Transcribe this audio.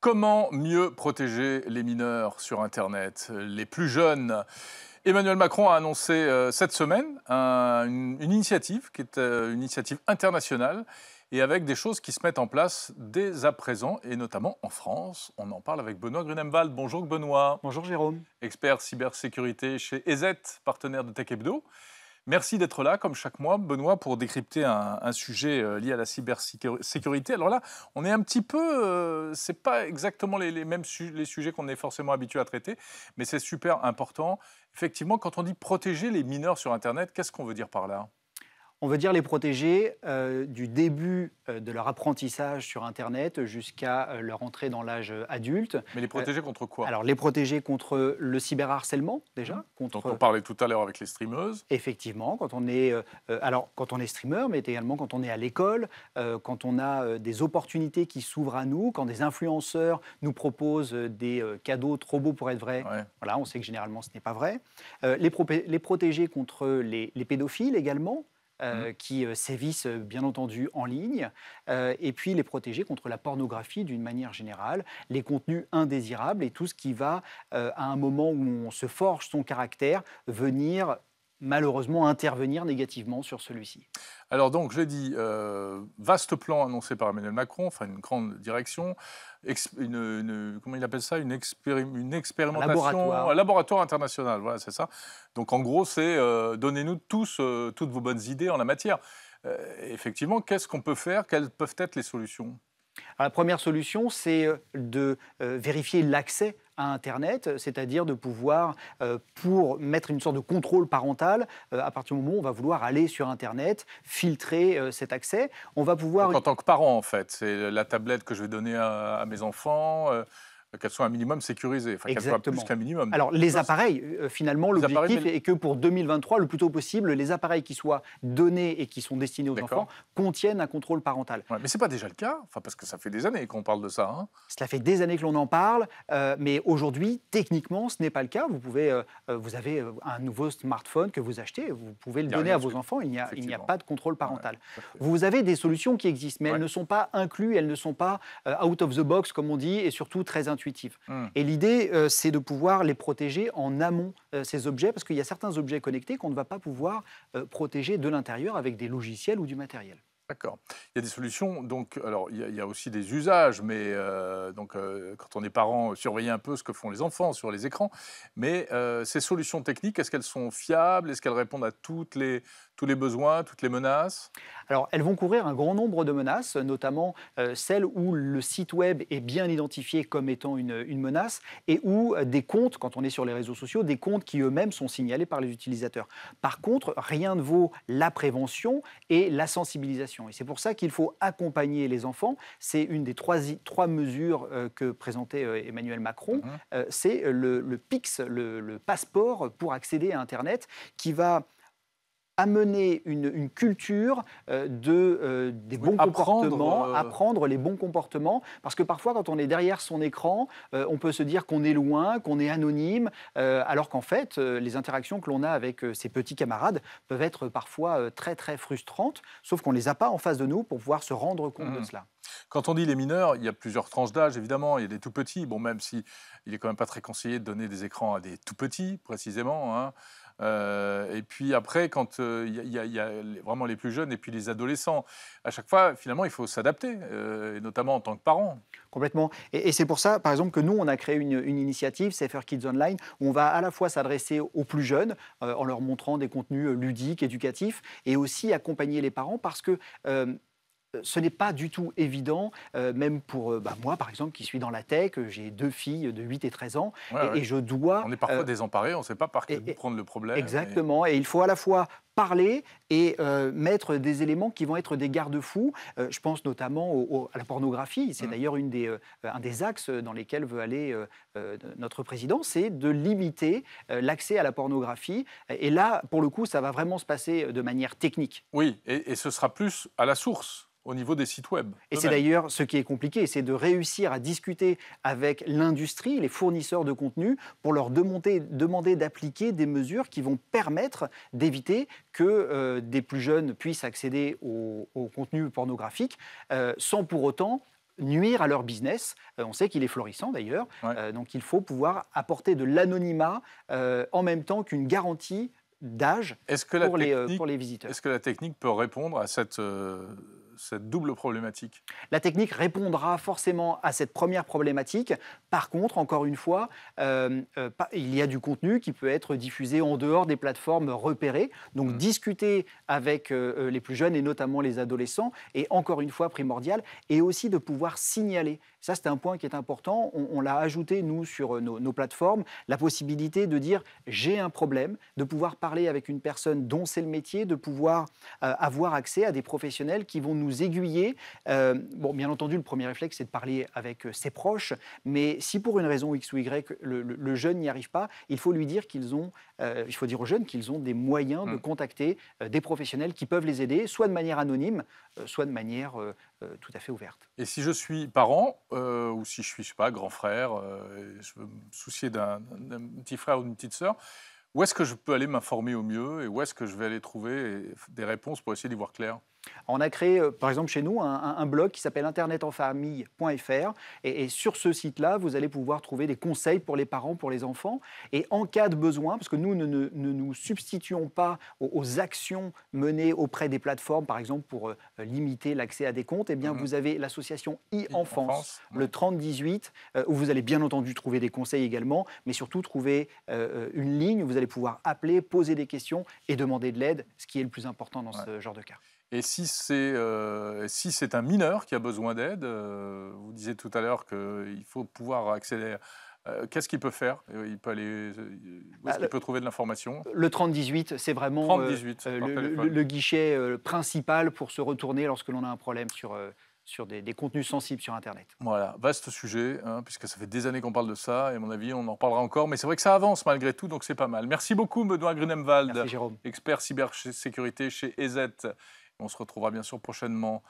Comment mieux protéger les mineurs sur Internet, les plus jeunes Emmanuel Macron a annoncé euh, cette semaine une, initiative qui est euh, une initiative internationale et avec des choses qui se mettent en place dès à présent et notamment en France. On en parle avec Benoît Grunemwald. Bonjour Benoît. Bonjour Jérôme. Expert cybersécurité chez EZ, partenaire de Tech Hebdo. Merci d'être là, comme chaque mois, Benoît, pour décrypter un, sujet euh, lié à la cybersécurité. Alors là, on est un petit peu, euh, c'est pas exactement les, mêmes les sujets qu'on est forcément habitué à traiter, mais c'est super important. Effectivement, quand on dit protéger les mineurs sur Internet, qu'est-ce qu'on veut dire par là on veut dire les protéger euh, du début euh, de leur apprentissage sur Internet jusqu'à euh, leur entrée dans l'âge adulte. Mais les protéger contre quoi Alors les protéger contre le cyberharcèlement déjà. Mmh. on parlait tout à l'heure avec les streameuses. Effectivement, quand on est, alors, quand on est streamer, mais également quand on est à l'école, quand on a des opportunités qui s'ouvrent à nous, quand des influenceurs nous proposent des cadeaux trop beaux pour être vrais. Voilà, on sait que généralement ce n'est pas vrai. Les, les, protéger contre les, les pédophiles également. Euh, mmh. qui euh, sévissent euh, bien entendu en ligne, et puis les protéger contre la pornographie d'une manière générale, les contenus indésirables et tout ce qui va, à un moment où on se forge son caractère, venir malheureusement intervenir négativement sur celui-ci. Alors donc, je l'ai dit, euh, vaste plan annoncé par Emmanuel Macron, enfin une grande direction, une, comment il appelle ça, une, expérimentation, un laboratoire. international, voilà, c'est ça. Donc en gros, c'est euh, donnez-nous tous euh, toutes vos bonnes idées en la matière. effectivement, qu'est-ce qu'on peut faire Quelles peuvent être les solutions La première solution, c'est de vérifier l'accès Internet, c'est-à-dire de pouvoir, euh, pour mettre une sorte de contrôle parental, euh, à partir du moment où on va vouloir aller sur Internet, filtrer euh, cet accès, on va pouvoir... en tant que parent, en fait, c'est la tablette que je vais donner à mes enfants, qu'elles soient un minimum sécurisées, enfin qu'elles soient plus qu'un minimum. Alors les appareils, euh, finalement, l'objectif est que pour 2023, le plus tôt possible, les appareils qui soient donnés et qui sont destinés aux enfants contiennent un contrôle parental. mais ce n'est pas déjà le cas, enfin, parce que ça fait des années qu'on parle de ça. Hein. Cela fait des années que l'on en parle, euh, mais aujourd'hui, techniquement, ce n'est pas le cas. Vous, pouvez, euh, vous avez un nouveau smartphone que vous achetez, vous pouvez le donner à vos enfants, il n'y a, pas de contrôle parental. vous avez des solutions qui existent, mais elles ne sont pas incluses, elles ne sont pas out of the box, comme on dit, et surtout très Hmm. Et l'idée, euh, c'est de pouvoir les protéger en amont, euh, ces objets, parce qu'il y a certains objets connectés qu'on ne va pas pouvoir euh, protéger de l'intérieur avec des logiciels ou du matériel. D'accord. Il y a des solutions. Donc, alors, il y, a, aussi des usages, mais euh, donc, euh, quand on est parent, euh, surveiller un peu ce que font les enfants sur les écrans. Mais ces solutions techniques, est-ce qu'elles sont fiables Est-ce qu'elles répondent à toutes les, tous les besoins, toutes les menaces Alors, elles vont couvrir un grand nombre de menaces, notamment celles où le site web est bien identifié comme étant une, une menace et où des comptes, quand on est sur les réseaux sociaux, des comptes qui eux-mêmes sont signalés par les utilisateurs. Par contre, rien ne vaut la prévention et la sensibilisation et c'est pour ça qu'il faut accompagner les enfants. C'est une des trois, trois mesures euh, que présentait euh, Emmanuel Macron. Mhm. Euh, c'est le, le PIX, le, passeport pour accéder à Internet, qui va amener une, culture euh, de, euh, des bons comportements, euh, apprendre, les bons comportements, parce que parfois quand on est derrière son écran, on peut se dire qu'on est loin, qu'on est anonyme, alors qu'en fait, les interactions que l'on a avec ses petits camarades peuvent être parfois très très frustrantes, sauf qu'on ne les a pas en face de nous pour pouvoir se rendre compte mmh. de cela. Quand on dit les mineurs, il y a plusieurs tranches d'âge, évidemment. Il y a des tout petits, bon, même si il est quand même pas très conseillé de donner des écrans à des tout petits, précisément. Hein. Euh, et puis après, quand euh, il y, a vraiment les plus jeunes et puis les adolescents, à chaque fois, finalement, il faut s'adapter, euh, et notamment en tant que parent. Complètement. Et, c'est pour ça, par exemple, que nous, on a créé une, une initiative, Safer Kids Online, où on va à la fois s'adresser aux plus jeunes en leur montrant des contenus ludiques, éducatifs, et aussi accompagner les parents parce que ce n'est pas du tout évident, euh, même pour euh, bah, moi, par exemple, qui suis dans la tech, euh, j'ai deux filles de 8 et 13 ans, et, je dois... On est parfois désemparés. on ne sait pas par quel prendre le problème. Exactement, et... il faut à la fois parler et mettre des éléments qui vont être des garde-fous. je pense notamment à la pornographie. C'est mmh. d'ailleurs une des, un des axes dans lesquels veut aller notre président, c'est de limiter l'accès à la pornographie. Et là, pour le coup, ça va vraiment se passer de manière technique. Oui, et ce sera plus à la source au niveau des sites web. Et c'est d'ailleurs ce qui est compliqué, c'est de réussir à discuter avec l'industrie, les fournisseurs de contenu, pour leur demander, d'appliquer des mesures qui vont permettre d'éviter que euh, des plus jeunes puissent accéder au, contenu pornographique euh, sans pour autant nuire à leur business. Euh, on sait qu'il est florissant d'ailleurs, donc il faut pouvoir apporter de l'anonymat en même temps qu'une garantie d'âge pour, les, pour les visiteurs. Est-ce que la technique peut répondre à cette cette double problématique La technique répondra forcément à cette première problématique par contre, encore une fois, euh, euh, il y a du contenu qui peut être diffusé en dehors des plateformes repérées. Donc, mm. discuter avec euh, les plus jeunes et notamment les adolescents est encore une fois primordial et aussi de pouvoir signaler. Ça, c'est un point qui est important. On, l'a ajouté, nous, sur nos, nos, plateformes, la possibilité de dire j'ai un problème, de pouvoir parler avec une personne dont c'est le métier, de pouvoir avoir accès à des professionnels qui vont nous aiguiller. bon, bien entendu, le premier réflexe, c'est de parler avec ses proches, mais et si pour une raison X ou Y, le, jeune n'y arrive pas, il faut lui dire qu'ils ont, euh, il faut dire aux jeunes qu'ils ont des moyens de hmm. contacter euh, des professionnels qui peuvent les aider, soit de manière anonyme, euh, soit de manière tout à fait ouverte. Et si je suis parent, ou si je suis, pas, grand frère, je veux me soucier d'un petit frère ou d'une petite sœur, où est-ce que je peux aller m'informer au mieux et où est-ce que je vais aller trouver des réponses pour essayer d'y voir clair on a créé, euh, par exemple, chez nous, un, blog qui s'appelle internetenfamille.fr. Et, sur ce site-là, vous allez pouvoir trouver des conseils pour les parents, pour les enfants. Et en cas de besoin, parce que nous ne, nous substituons pas aux, actions menées auprès des plateformes, par exemple, pour euh, limiter l'accès à des comptes, eh bien, mhm. vous avez l'association e-enfance, le 3018, euh, où vous allez bien entendu trouver des conseils également, mais surtout trouver une ligne où vous allez pouvoir appeler, poser des questions et demander de l'aide, ce qui est le plus important dans ce genre de cas. Et si c'est euh, si un mineur qui a besoin d'aide, euh, vous disiez tout à l'heure qu'il faut pouvoir accéder. Euh, qu'est-ce qu'il peut faire Il peut aller, où bah, est-ce qu'il peut trouver de l'information Le 3018, c'est vraiment -18, le, le, guichet principal pour se retourner lorsque l'on a un problème sur, sur des, contenus sensibles sur Internet. Voilà, vaste sujet, hein, puisque ça fait des années qu'on parle de ça, et à mon avis, on en reparlera encore, mais c'est vrai que ça avance malgré tout, donc c'est pas mal. Merci beaucoup, Benoît Grunemwald, expert cybersécurité chez EZ on se retrouvera bien sûr prochainement